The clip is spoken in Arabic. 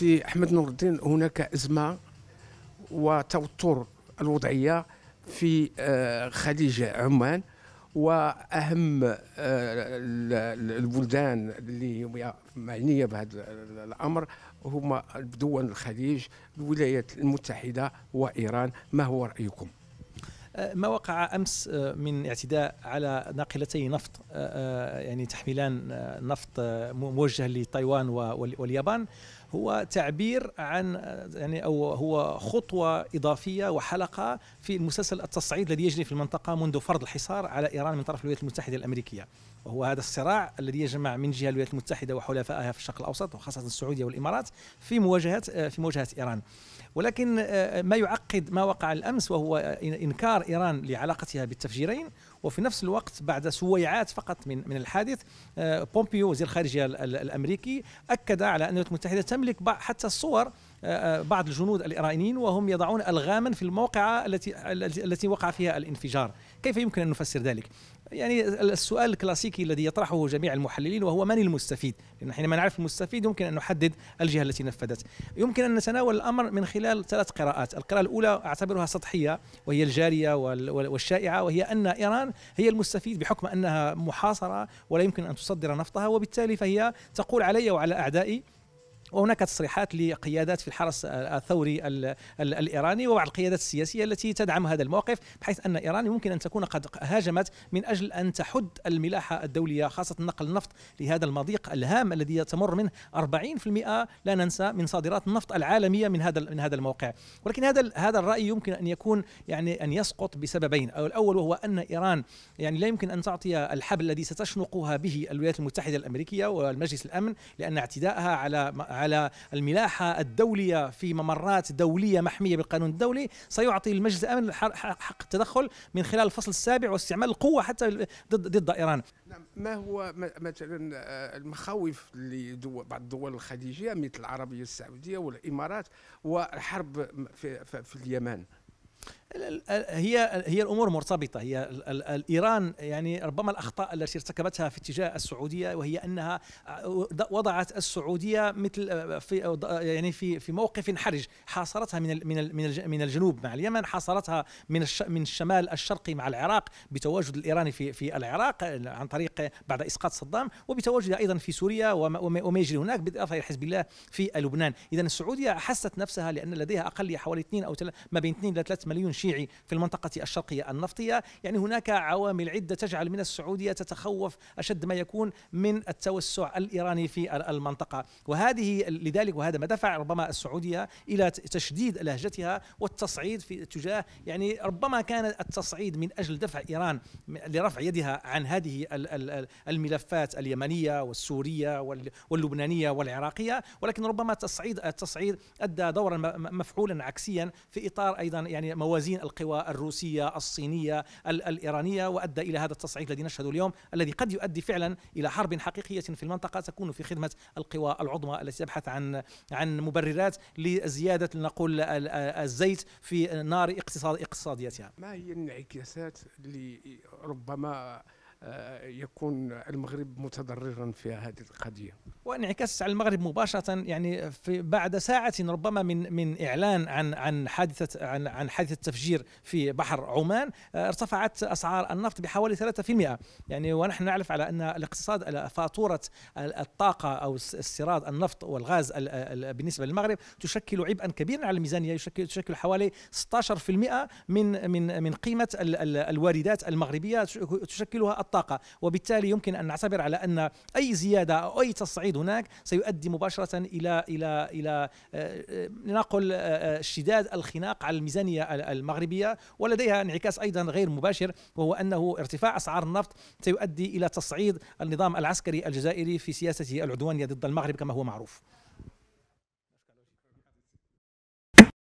سي احمد نور الدين هناك ازمه وتوتر الوضعيه في آه، خليج عمان واهم آه، البلدان اللي معنيه بهذا الامر هما دول الخليج الولايات المتحده وايران ما هو رايكم؟ آه، ما وقع امس من اعتداء على ناقلتي نفط يعني تحملان نفط موجه لتايوان واليابان هو تعبير عن يعني او هو خطوه اضافيه وحلقه في المسلسل التصعيد الذي يجري في المنطقه منذ فرض الحصار على ايران من طرف الولايات المتحده الامريكيه وهو هذا الصراع الذي يجمع من جهه الولايات المتحده وحلفائها في الشرق الاوسط وخاصه السعوديه والامارات في مواجهه في مواجهه ايران ولكن آه، ما يعقد ما وقع الامس وهو انكار ايران لعلاقتها بالتفجيرين وفي نفس الوقت بعد سويعات فقط من من الحادث آه، بومبيو وزير الخارجيه الامريكي اكد على ان الولايات المتحده نملك حتى الصور آه، آه، بعض الجنود الايرانيين وهم يضعون الغاما في الموقعه التي التي وقع فيها الانفجار، كيف يمكن ان نفسر ذلك؟ يعني السؤال الكلاسيكي الذي يطرحه جميع المحللين وهو من المستفيد؟ لان حينما نعرف المستفيد يمكن ان نحدد الجهه التي نفذت. يمكن ان نتناول الامر من خلال ثلاث قراءات، القراءه الاولى اعتبرها سطحيه وهي الجاريه والشائعه وهي ان ايران هي المستفيد بحكم انها محاصره ولا يمكن ان تصدر نفطها وبالتالي فهي تقول علي وعلى اعدائي وهناك تصريحات لقيادات في الحرس الثوري الايراني وبعض القيادات السياسيه التي تدعم هذا الموقف بحيث ان ايران يمكن ان تكون قد هاجمت من اجل ان تحد الملاحه الدوليه خاصه نقل النفط لهذا المضيق الهام الذي تمر منه 40% لا ننسى من صادرات النفط العالميه من هذا من هذا الموقع ولكن هذا هذا الراي يمكن ان يكون يعني ان يسقط بسببين أو الاول وهو ان ايران يعني لا يمكن ان تعطي الحبل الذي ستشنقها به الولايات المتحده الامريكيه والمجلس الامن لان اعتداءها على على الملاحة الدولية في ممرات دولية محمية بالقانون الدولي سيعطي المجلس الأمن حق التدخل من خلال الفصل السابع واستعمال القوة حتى ضد ضد إيران نعم، ما هو مثلا آه، المخاوف لدول بعض الدول الخليجية مثل العربية السعودية والإمارات والحرب في, في اليمن هي هي الامور مرتبطه هي ايران يعني ربما الاخطاء التي ارتكبتها في اتجاه السعوديه وهي انها آه، وضعت السعوديه مثل آه، في آه، يعني في في موقف حرج حاصرتها من من من الجنوب مع اليمن حاصرتها من من الشمال الشرقي مع العراق بتواجد الايراني في في العراق عن طريق بعد اسقاط صدام وبتواجدها ايضا في سوريا وما يجري هناك بالاضافه الى حزب الله في لبنان اذا السعوديه حست نفسها لان لديها اقل حوالي 2 او ما بين 2 الى 3 مليون الشيعي في المنطقة الشرقية النفطية يعني هناك عوامل عدة تجعل من السعودية تتخوف أشد ما يكون من التوسع الإيراني في المنطقة وهذه لذلك وهذا ما دفع ربما السعودية إلى تشديد لهجتها والتصعيد في اتجاه يعني ربما كان التصعيد من أجل دفع إيران لرفع يدها عن هذه الملفات اليمنية والسورية واللبنانية والعراقية ولكن ربما التصعيد التصعيد أدى دورا مفعولا عكسيا في إطار أيضا يعني موازين موازين القوى الروسية الصينية الإيرانية وأدى إلى هذا التصعيد الذي نشهده اليوم الذي قد يؤدي فعلا إلى حرب حقيقية في المنطقة تكون في خدمة القوى العظمى التي تبحث عن عن مبررات لزيادة لنقول الزيت في نار اقتصاد اقتصاديتها ما هي الانعكاسات اللي ربما آه، يكون المغرب متضررا في هذه القضيه وانعكاس على المغرب مباشره يعني في بعد ساعه ربما من من اعلان عن عن حادثه عن عن حادثه تفجير في بحر عمان آه، ارتفعت اسعار النفط بحوالي 3% يعني ونحن نعرف على ان الاقتصاد على فاتوره الطاقه او استيراد النفط والغاز بالنسبه للمغرب تشكل عبئا كبيرا على الميزانيه يشكل تشكل حوالي 16% من من من قيمه الواردات المغربيه تشكلها الطاقة وبالتالي يمكن أن نعتبر على أن أي زيادة أو أي تصعيد هناك سيؤدي مباشرة إلى إلى إلى لنقل آه، آه، آه، اشتداد الخناق على الميزانية المغربية ولديها انعكاس أيضا غير مباشر وهو أنه ارتفاع أسعار النفط سيؤدي إلى تصعيد النظام العسكري الجزائري في سياسته العدوانية ضد المغرب كما هو معروف